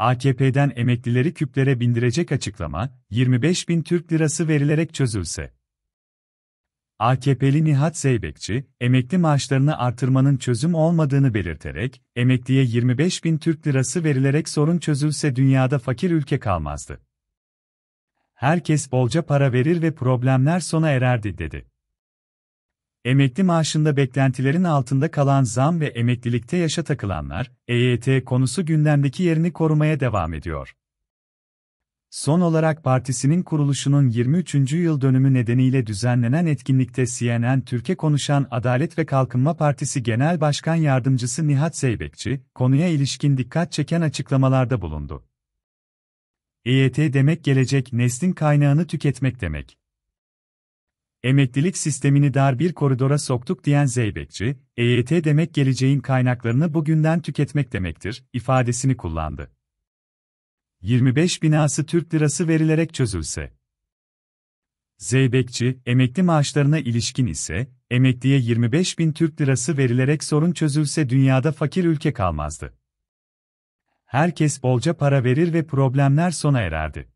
AKP'den emeklileri küplere bindirecek açıklama, 25 bin Türk lirası verilerek çözülse. AKP'li Nihat Zeybekçi, emekli maaşlarını artırmanın çözüm olmadığını belirterek, emekliye 25 bin Türk lirası verilerek sorun çözülse dünyada fakir ülke kalmazdı. Herkes bolca para verir ve problemler sona ererdi dedi. Emekli maaşında beklentilerin altında kalan zam ve emeklilikte yaşa takılanlar, EYT konusu gündemdeki yerini korumaya devam ediyor. Son olarak partisinin kuruluşunun 23. yıl dönümü nedeniyle düzenlenen etkinlikte CNN Türkiye konuşan Adalet ve Kalkınma Partisi Genel Başkan Yardımcısı Nihat Zeybekçi, konuya ilişkin dikkat çeken açıklamalarda bulundu. EYT demek gelecek neslin kaynağını tüketmek demek. Emeklilik sistemini dar bir koridora soktuk diyen Zeybekçi, EYT demek geleceğin kaynaklarını bugünden tüketmek demektir, ifadesini kullandı. 25 binası Türk lirası verilerek çözülse. Zeybekçi, emekli maaşlarına ilişkin ise, emekliye 25 bin Türk lirası verilerek sorun çözülse dünyada fakir ülke kalmazdı. Herkes bolca para verir ve problemler sona ererdi.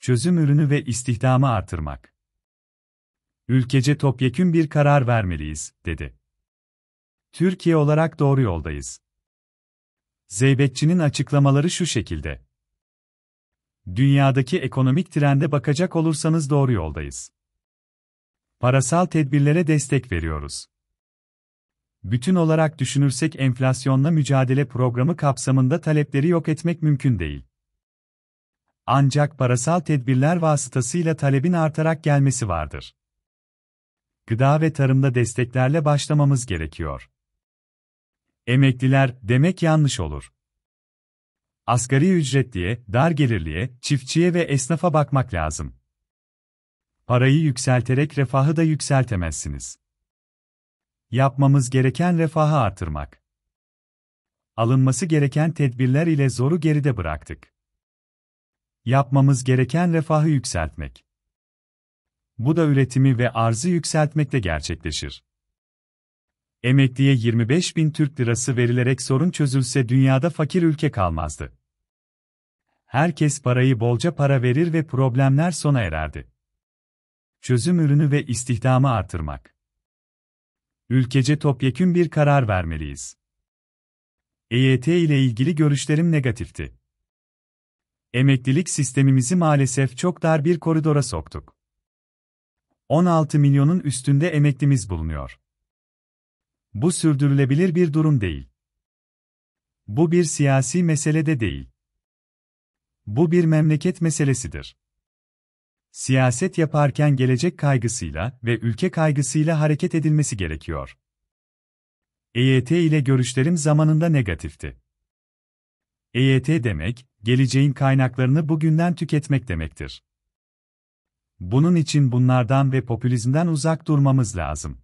Çözüm ürünü ve istihdamı artırmak. Ülkece topyekün bir karar vermeliyiz, dedi. Türkiye olarak doğru yoldayız. Zeybekçi'nin açıklamaları şu şekilde. Dünyadaki ekonomik trende bakacak olursanız doğru yoldayız. Parasal tedbirlere destek veriyoruz. Bütün olarak düşünürsek enflasyonla mücadele programı kapsamında talepleri yok etmek mümkün değil. Ancak parasal tedbirler vasıtasıyla talebin artarak gelmesi vardır gıda ve tarımda desteklerle başlamamız gerekiyor. Emekliler demek yanlış olur. Asgari ücretliye, dar gelirliye, çiftçiye ve esnafa bakmak lazım. Parayı yükselterek refahı da yükseltemezsiniz. Yapmamız gereken refahı artırmak. Alınması gereken tedbirler ile zoru geride bıraktık. Yapmamız gereken refahı yükseltmek. Bu da üretimi ve arzı yükseltmekle gerçekleşir. Emekliye 25 bin Türk lirası verilerek sorun çözülse dünyada fakir ülke kalmazdı. Herkes parayı bolca para verir ve problemler sona ererdi. Çözüm ürünü ve istihdamı artırmak. Ülkece topyekün bir karar vermeliyiz. EYT ile ilgili görüşlerim negatifti. Emeklilik sistemimizi maalesef çok dar bir koridora soktuk. 16 milyonun üstünde emeklimiz bulunuyor. Bu sürdürülebilir bir durum değil. Bu bir siyasi mesele de değil. Bu bir memleket meselesidir. Siyaset yaparken gelecek kaygısıyla ve ülke kaygısıyla hareket edilmesi gerekiyor. EYT ile görüşlerim zamanında negatifti. EYT demek, geleceğin kaynaklarını bugünden tüketmek demektir. Bunun için bunlardan ve popülizmden uzak durmamız lazım.